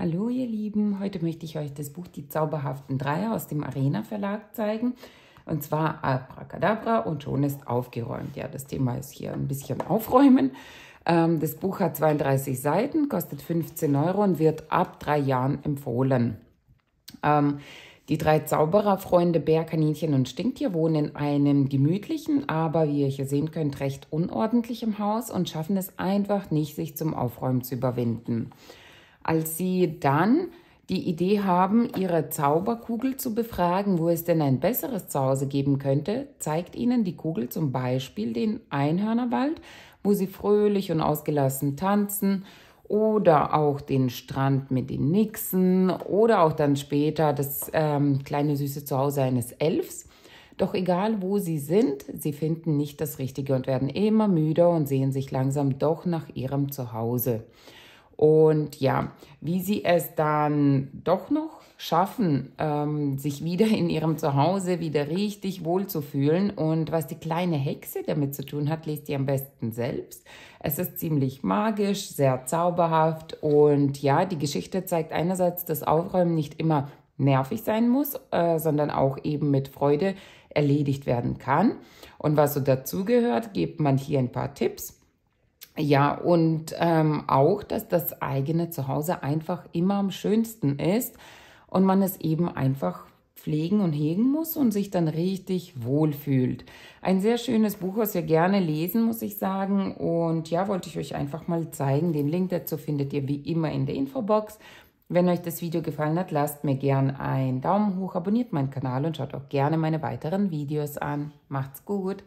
Hallo ihr Lieben, heute möchte ich euch das Buch Die zauberhaften Dreier aus dem Arena Verlag zeigen. Und zwar Abracadabra und schon ist aufgeräumt. Ja, das Thema ist hier ein bisschen aufräumen. Ähm, das Buch hat 32 Seiten, kostet 15 Euro und wird ab drei Jahren empfohlen. Ähm, die drei Zaubererfreunde Bär, Kaninchen und Stinktier wohnen in einem gemütlichen, aber wie ihr hier sehen könnt, recht unordentlichem Haus und schaffen es einfach nicht, sich zum Aufräumen zu überwinden als sie dann die Idee haben, ihre Zauberkugel zu befragen, wo es denn ein besseres Zuhause geben könnte, zeigt ihnen die Kugel zum Beispiel den Einhörnerwald, wo sie fröhlich und ausgelassen tanzen, oder auch den Strand mit den Nixen oder auch dann später das ähm, kleine süße Zuhause eines Elfs. Doch egal, wo sie sind, sie finden nicht das Richtige und werden immer müder und sehen sich langsam doch nach ihrem Zuhause. Und ja, wie sie es dann doch noch schaffen, ähm, sich wieder in ihrem Zuhause wieder richtig wohlzufühlen. Und was die kleine Hexe damit zu tun hat, lest ihr am besten selbst. Es ist ziemlich magisch, sehr zauberhaft. Und ja, die Geschichte zeigt einerseits, dass Aufräumen nicht immer nervig sein muss, äh, sondern auch eben mit Freude erledigt werden kann. Und was so dazugehört, gibt man hier ein paar Tipps. Ja, und ähm, auch, dass das eigene Zuhause einfach immer am schönsten ist und man es eben einfach pflegen und hegen muss und sich dann richtig wohlfühlt. Ein sehr schönes Buch, was wir gerne lesen, muss ich sagen. Und ja, wollte ich euch einfach mal zeigen. Den Link dazu findet ihr wie immer in der Infobox. Wenn euch das Video gefallen hat, lasst mir gern einen Daumen hoch, abonniert meinen Kanal und schaut auch gerne meine weiteren Videos an. Macht's gut!